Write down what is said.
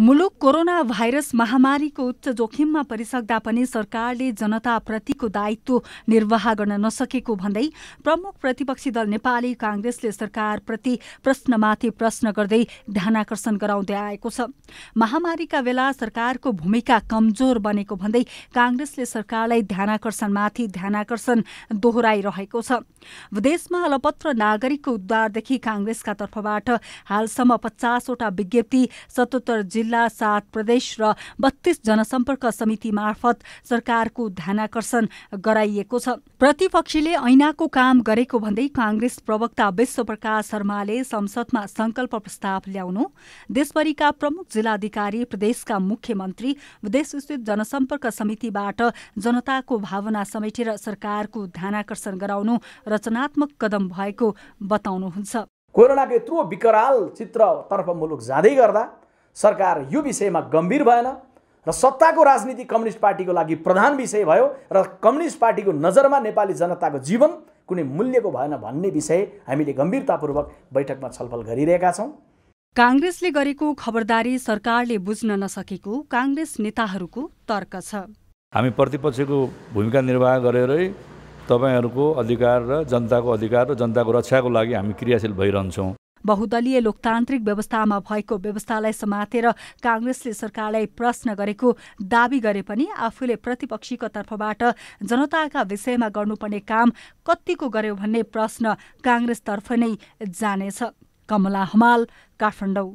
मुलुक corona virus महामारीको उच्च जोखिममा परिसक्दा पनि सरकारले जनताप्रतिको दायित्व निर्वाह गर्न नसकेको भन्दै प्रमुख प्रतिपक्षी दल नेपाली काङ्ग्रेसले सरकारप्रति प्रश्नमाथि प्रश्न गर्दै ध्यानाकर्षण गराउँदै आएको छ महामारीका बेला सरकारको भूमिका कमजोर बनेको भन्दै काङ्ग्रेसले सरकारलाई ध्यानकर्षणमाथि ध्यानाकर्षण दोहोऱ्याइरहेको छ देशमा अलपत्र नागरिकको उद्धारदेखि काङ्ग्रेसका तर्फबाट हालसम्म पचासवटा विज्ञप्ति सतहत्तर जिल्ला सात प्रदेश र बत्तीस जनसम्पर्क समिति मार्फत सरकारको ध्यानाकर्षण गराइएको छ प्रतिपक्षीले ऐनाको काम गरेको भन्दै काङ्ग्रेस प्रवक्ता विश्वप्रकाश शर्माले संसदमा संकल्प प्रस्ताव ल्याउनु देशभरिका प्रमुख जिल्लाधिकारी प्रदेशका मुख्यमन्त्री स्थित जनसम्पर्क समितिबाट जनताको भावना समेटेर सरकारको ध्यानकर्षण गराउनु रचनात्मक कदम भएको बताउनुहुन्छ कोरोनाको यत्रो विकराल चित्रतर्फ मुलुक जाँदै गर्दा सरकार यो विषयमा गम्भीर भएन र सत्ताको राजनीति कम्युनिस्ट पार्टीको लागि प्रधान विषय भयो र कम्युनिस्ट पार्टीको नजरमा नेपाली जनताको जीवन कुनै मूल्यको भएन भन्ने विषय हामीले गम्भीरतापूर्वक बैठकमा छलफल गरिरहेका छौँ काङ्ग्रेसले गरेको खबरदारी सरकारले बुझ्न नसकेको काङ्ग्रेस नेताहरूको तर्क छ हामी प्रतिपक्षको भूमिका निर्वाह गरेरै तपाईँहरूको अधिकार र जनताको अधिकार र जनताको रक्षाको लागि हामी क्रियाशील भइरहन्छौँ बहुदलीय लोकतान्त्रिक व्यवस्थामा भएको व्यवस्थालाई समातेर काङ्ग्रेसले सरकारलाई प्रश्न गरेको दावी गरे पनि आफूले प्रतिपक्षीको तर्फबाट जनताका विषयमा गर्नुपर्ने काम कत्तिको गर्यो भन्ने प्रश्न काङ्ग्रेसतर्फ नै जानेछ कमला हमाल काठमाडौँ